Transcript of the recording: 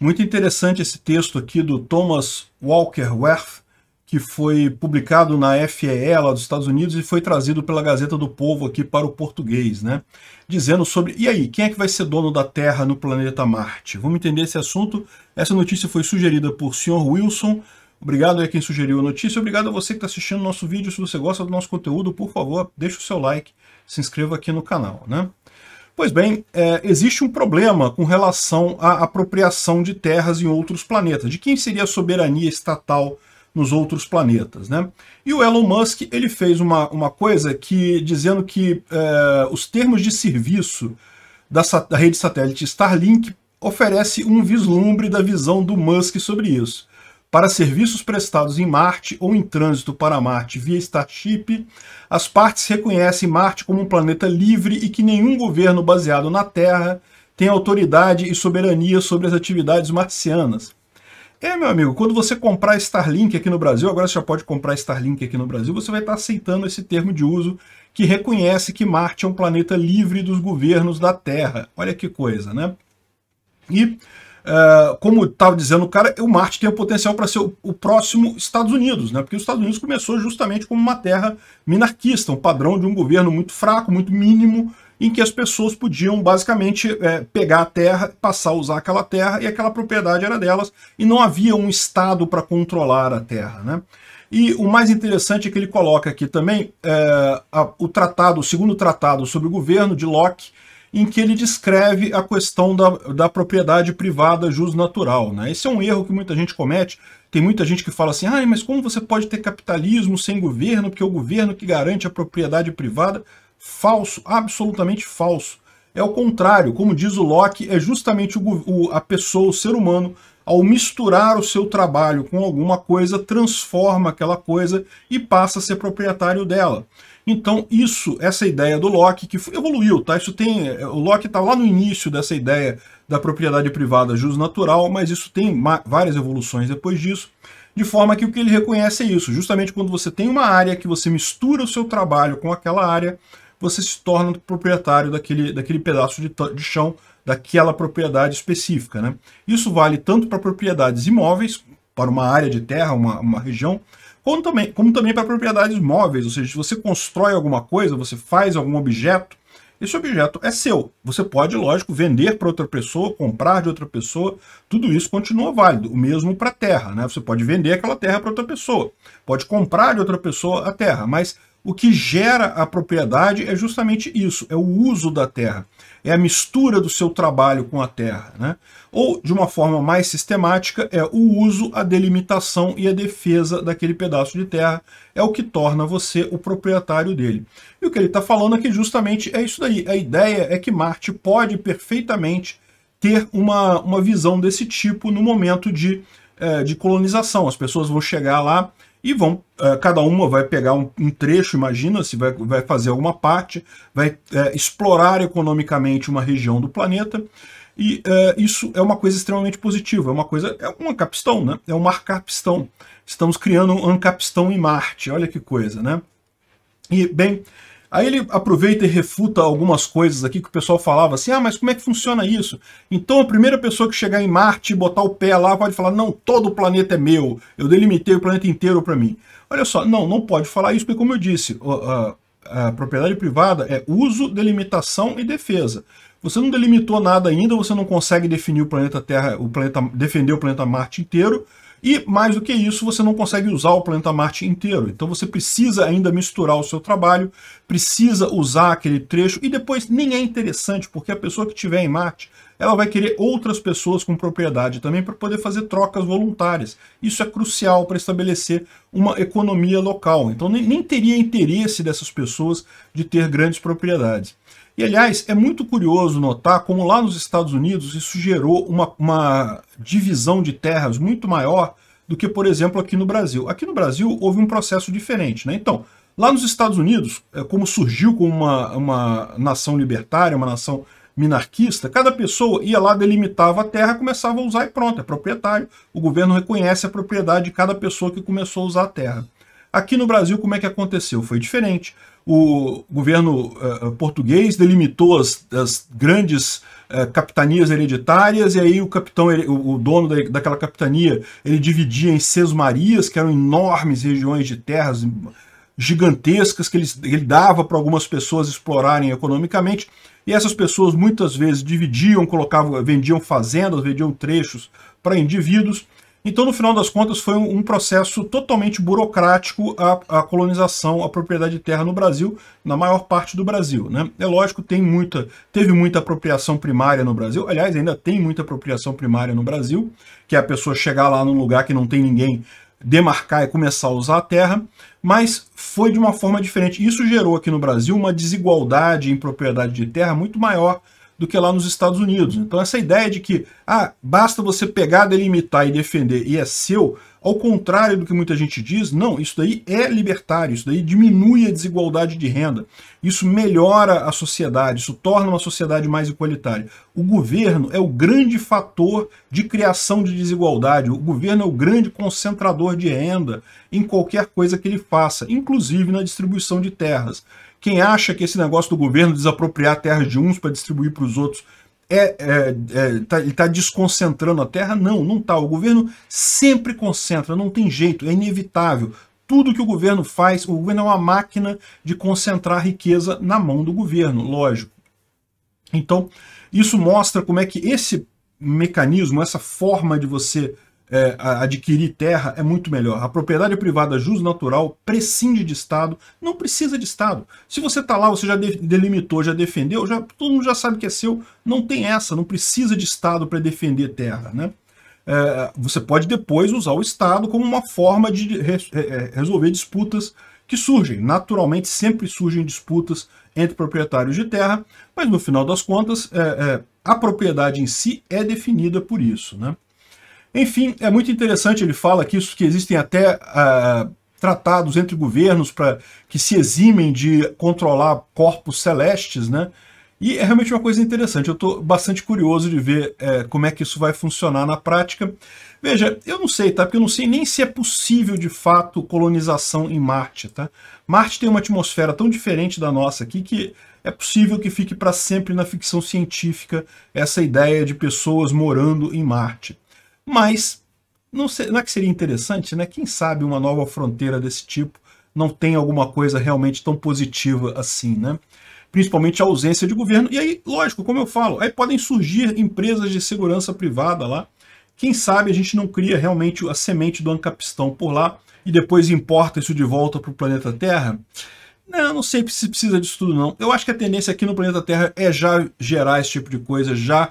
Muito interessante esse texto aqui do Thomas Walker Werth, que foi publicado na FEE lá dos Estados Unidos e foi trazido pela Gazeta do Povo aqui para o português, né? Dizendo sobre, e aí, quem é que vai ser dono da Terra no planeta Marte? Vamos entender esse assunto. Essa notícia foi sugerida por Sr. Wilson. Obrigado a quem sugeriu a notícia. Obrigado a você que está assistindo o nosso vídeo. Se você gosta do nosso conteúdo, por favor, deixe o seu like, se inscreva aqui no canal, né? Pois bem, é, existe um problema com relação à apropriação de terras em outros planetas. De quem seria a soberania estatal nos outros planetas, né? E o Elon Musk, ele fez uma, uma coisa que, dizendo que é, os termos de serviço da, da rede satélite Starlink oferece um vislumbre da visão do Musk sobre isso para serviços prestados em Marte ou em trânsito para Marte via Starship, as partes reconhecem Marte como um planeta livre e que nenhum governo baseado na Terra tem autoridade e soberania sobre as atividades marcianas. É, meu amigo, quando você comprar Starlink aqui no Brasil, agora você já pode comprar Starlink aqui no Brasil, você vai estar aceitando esse termo de uso que reconhece que Marte é um planeta livre dos governos da Terra. Olha que coisa, né? E é, como estava dizendo o cara, o Marte tem o potencial para ser o, o, próximo Estados Unidos, né? Porque os Estados Unidos começou justamente como uma terra minarquista, um padrão de um governo muito fraco, muito mínimo, em que as pessoas podiam basicamente é, pegar a terra, passar a usar aquela terra e aquela propriedade era delas e não havia um Estado para controlar a terra, né? E o mais interessante é que ele coloca aqui também é, a, o tratado, o segundo tratado sobre o governo de Locke, em que ele descreve a questão da, da propriedade privada jus natural. Né? Esse é um erro que muita gente comete. Tem muita gente que fala assim, ah, mas como você pode ter capitalismo sem governo, porque é o governo que garante a propriedade privada? Falso, absolutamente falso. É o contrário, como diz o Locke, é justamente o, o, a pessoa, o ser humano, ao misturar o seu trabalho com alguma coisa, transforma aquela coisa e passa a ser proprietário dela. Então, isso, essa ideia do Locke, que evoluiu, tá? Isso tem. Eh, o Locke está lá no início dessa ideia da propriedade privada jus natural, mas isso tem várias evoluções depois disso. De forma que o que ele reconhece é isso. Justamente quando você tem uma área que você mistura o seu trabalho com aquela área, você se torna proprietário daquele, daquele pedaço de, de chão daquela propriedade específica. Né? Isso vale tanto para propriedades imóveis, para uma área de terra, uma, uma região, como também, como também para propriedades móveis, ou seja, se você constrói alguma coisa, você faz algum objeto, esse objeto é seu. Você pode, lógico, vender para outra pessoa, comprar de outra pessoa, tudo isso continua válido. O mesmo para a terra, né? Você pode vender aquela terra para outra pessoa, pode comprar de outra pessoa a terra, mas o que gera a propriedade é justamente isso, é o uso da terra, é a mistura do seu trabalho com a terra. Né? Ou, de uma forma mais sistemática, é o uso, a delimitação e a defesa daquele pedaço de terra, é o que torna você o proprietário dele. E o que ele está falando aqui justamente é isso daí. A ideia é que Marte pode perfeitamente ter uma, uma visão desse tipo no momento de, eh, de colonização. As pessoas vão chegar lá e vão, eh, cada uma vai pegar um, trecho, imagina-se, vai, vai fazer alguma parte, vai é, explorar economicamente uma região do planeta, e é, isso é uma coisa extremamente positiva, é uma coisa, é um capistão, né? É um mar capistão. Estamos criando um capistão em Marte, olha que coisa, né? E, bem, Aí ele aproveita e refuta algumas coisas aqui que o pessoal falava assim: ah, mas como é que funciona isso? Então a primeira pessoa que chegar em Marte e botar o pé lá pode falar: não, todo o planeta é meu, eu delimitei o planeta inteiro para mim. Olha só, não, não pode falar isso, porque, como eu disse, a, a, a propriedade privada é uso, delimitação e defesa. Você não delimitou nada ainda, você não consegue definir o planeta Terra, o planeta, defender o planeta Marte inteiro e mais do que isso, você não consegue usar o planeta Marte inteiro. Então você precisa ainda misturar o seu trabalho, precisa usar aquele trecho e depois nem é interessante, porque a pessoa que estiver em Marte, ela vai querer outras pessoas com propriedade também para poder fazer trocas voluntárias. Isso é crucial para estabelecer uma economia local. Então nem, nem teria interesse dessas pessoas de ter grandes propriedades. E, aliás, é muito curioso notar como lá nos Estados Unidos isso gerou uma, uma divisão de terras muito maior do que, por exemplo, aqui no Brasil. Aqui no Brasil houve um processo diferente. Né? Então, lá nos Estados Unidos, é, como surgiu como uma, uma nação libertária, uma nação minarquista, cada pessoa ia lá, delimitava a terra, começava a usar e pronto, é proprietário. O governo reconhece a propriedade de cada pessoa que começou a usar a terra. Aqui no Brasil, como é que aconteceu? Foi diferente. O governo uh, português delimitou as, as grandes uh, capitanias hereditárias e aí o capitão, o dono daquela capitania, ele dividia em sesmarias, que eram enormes regiões de terras gigantescas que ele, ele dava para algumas pessoas explorarem economicamente. E essas pessoas muitas vezes dividiam, colocavam, vendiam fazendas, vendiam trechos para indivíduos. Então, no final das contas, foi um processo totalmente burocrático a, a colonização, a propriedade de terra no Brasil, na maior parte do Brasil. Né? É lógico, tem muita, teve muita apropriação primária no Brasil, aliás, ainda tem muita apropriação primária no Brasil, que é a pessoa chegar lá num lugar que não tem ninguém, demarcar e começar a usar a terra, mas foi de uma forma diferente. Isso gerou aqui no Brasil uma desigualdade em propriedade de terra muito maior do que lá nos Estados Unidos. Então essa ideia de que ah, basta você pegar, delimitar e defender e é seu, ao contrário do que muita gente diz, não, isso daí é libertário, isso daí diminui a desigualdade de renda, isso melhora a sociedade, isso torna uma sociedade mais igualitária. O governo é o grande fator de criação de desigualdade, o governo é o grande concentrador de renda em qualquer coisa que ele faça, inclusive na distribuição de terras. Quem acha que esse negócio do governo desapropriar terras de uns para distribuir para os outros é, é, é, tá, ele está desconcentrando a terra? Não, não está. O governo sempre concentra, não tem jeito, é inevitável. Tudo que o governo faz, o governo é uma máquina de concentrar riqueza na mão do governo, lógico. Então, isso mostra como é que esse mecanismo, essa forma de você é, adquirir terra é muito melhor. A propriedade privada jus natural prescinde de Estado, não precisa de Estado. Se você está lá, você já delimitou, já defendeu, já, todo mundo já sabe que é seu, não tem essa, não precisa de Estado para defender terra. Né? É, você pode depois usar o Estado como uma forma de re é, resolver disputas que surgem. Naturalmente, sempre surgem disputas entre proprietários de terra, mas no final das contas, é, é a propriedade em si é definida por isso. Né? Enfim, é muito interessante, ele fala que isso que existem até uh, tratados entre governos para que se eximem de controlar corpos celestes, né? E é realmente uma coisa interessante, eu estou bastante curioso de ver é, como é que isso vai funcionar na prática. Veja, eu não sei, tá? Porque eu não sei nem se é possível, de fato, colonização em Marte, tá? Marte tem uma atmosfera tão diferente da nossa aqui que é possível que fique para sempre na ficção científica essa ideia de pessoas morando em Marte. Mas não, não é que seria interessante, né? Quem sabe uma nova fronteira desse tipo não tem alguma coisa realmente tão positiva assim, né? Principalmente a ausência de governo. E aí, lógico, como eu falo, aí podem surgir empresas de segurança privada lá. Quem sabe a gente não cria realmente a semente do ancapistão por lá e depois importa isso de volta para o planeta Terra? Não, não sei se precisa disso tudo não. Eu acho que a tendência aqui no planeta Terra é já gerar esse tipo de coisa, já